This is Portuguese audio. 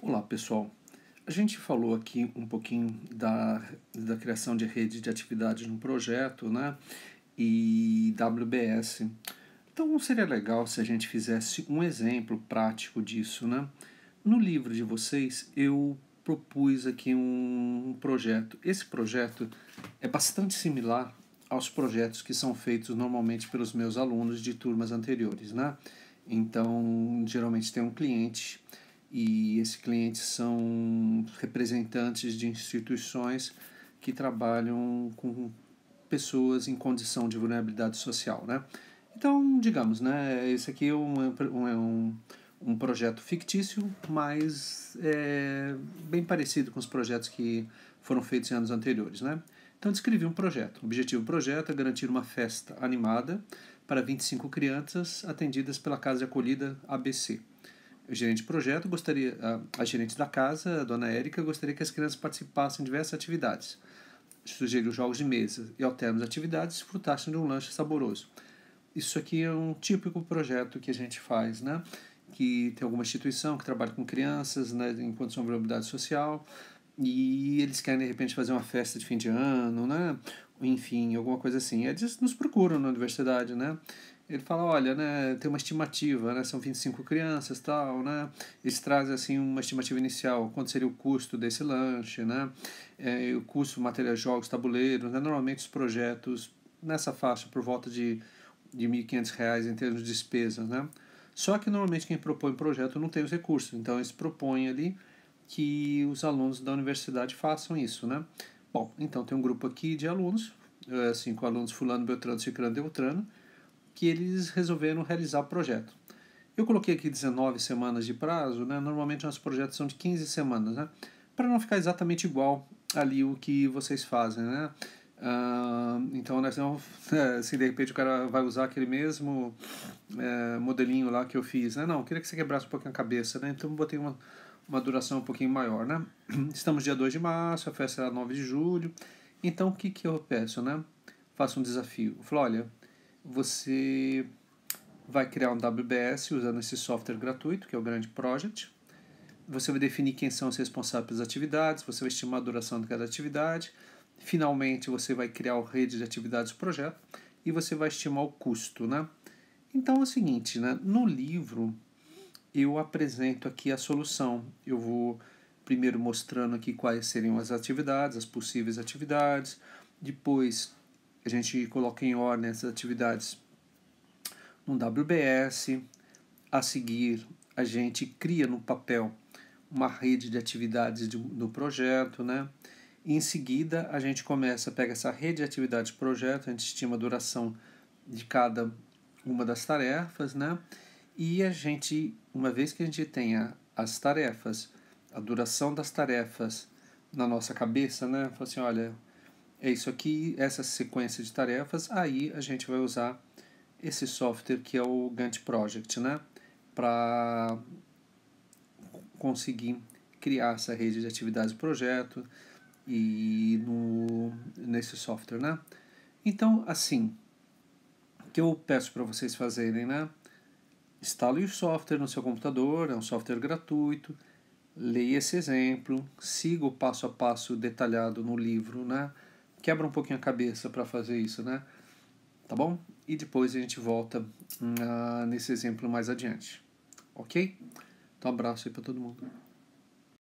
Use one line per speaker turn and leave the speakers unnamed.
Olá pessoal, a gente falou aqui um pouquinho da, da criação de rede de atividades no projeto, né? E WBS. Então seria legal se a gente fizesse um exemplo prático disso, né? No livro de vocês eu propus aqui um projeto. Esse projeto é bastante similar aos projetos que são feitos normalmente pelos meus alunos de turmas anteriores, né? Então, geralmente tem um cliente e esses clientes são representantes de instituições que trabalham com pessoas em condição de vulnerabilidade social, né? Então, digamos, né, esse aqui é um, é é um, um projeto fictício, mas é bem parecido com os projetos que foram feitos em anos anteriores, né? Então, descrevi um projeto. O objetivo do projeto é garantir uma festa animada para 25 crianças atendidas pela Casa de Acolhida ABC gerente de projeto gostaria, a, a gerente da casa, a dona Érica, gostaria que as crianças participassem de diversas atividades. Sugeriu jogos de mesa e, alternos atividades, desfrutassem de um lanche saboroso. Isso aqui é um típico projeto que a gente faz, né? Que tem alguma instituição que trabalha com crianças né, em condição de vulnerabilidade social e eles querem, de repente, fazer uma festa de fim de ano, né? enfim, alguma coisa assim. Eles nos procuram na universidade, né? Ele fala, olha, né, tem uma estimativa, né, são 25 crianças, tal, né? Eles trazem assim uma estimativa inicial, quanto seria o custo desse lanche, né? É, o custo material jogos, tabuleiros, né? Normalmente os projetos nessa faixa por volta de de R$ 1.500 em termos de despesas, né? Só que normalmente quem propõe projeto não tem os recursos, então eles propõem ali que os alunos da universidade façam isso, né? Bom, então tem um grupo aqui de alunos, cinco eh, assim, alunos fulano, beltrano, ciclano, deltrano, que eles resolveram realizar o projeto. Eu coloquei aqui 19 semanas de prazo, né? Normalmente nossos projetos são de 15 semanas, né? Para não ficar exatamente igual ali o que vocês fazem, né? então, né, senão, se é, assim, de repente o cara vai usar aquele mesmo é, modelinho lá que eu fiz, né? Não, eu queria que você quebrasse um pouquinho a cabeça, né? Então, botei uma, uma duração um pouquinho maior, né? Estamos dia 2 de março, a festa será 9 de julho. Então, o que, que eu peço, né? Faço um desafio. Eu falo, olha, você vai criar um WBS usando esse software gratuito, que é o Grande Project. Você vai definir quem são os responsáveis pelas atividades, você vai estimar a duração de cada atividade. Finalmente, você vai criar a rede de atividades do projeto e você vai estimar o custo, né? Então, é o seguinte, né? No livro eu apresento aqui a solução. Eu vou primeiro mostrando aqui quais seriam as atividades, as possíveis atividades, depois a gente coloca em ordem essas atividades no WBS, a seguir a gente cria no papel uma rede de atividades do projeto, né? Em seguida, a gente começa, pega essa rede de atividades do projeto, a gente estima a duração de cada uma das tarefas, né? E a gente, uma vez que a gente tenha as tarefas, a duração das tarefas na nossa cabeça, né? Fala assim, olha, é isso aqui, essa sequência de tarefas, aí a gente vai usar esse software que é o Gantt Project, né? Para conseguir criar essa rede de atividades de projeto e no, nesse software, né? Então, assim, o que eu peço para vocês fazerem, né? Instale o software no seu computador, é um software gratuito. Leia esse exemplo, siga o passo a passo detalhado no livro, né? Quebra um pouquinho a cabeça para fazer isso, né? Tá bom? E depois a gente volta uh, nesse exemplo mais adiante, ok? Então, abraço aí para todo mundo.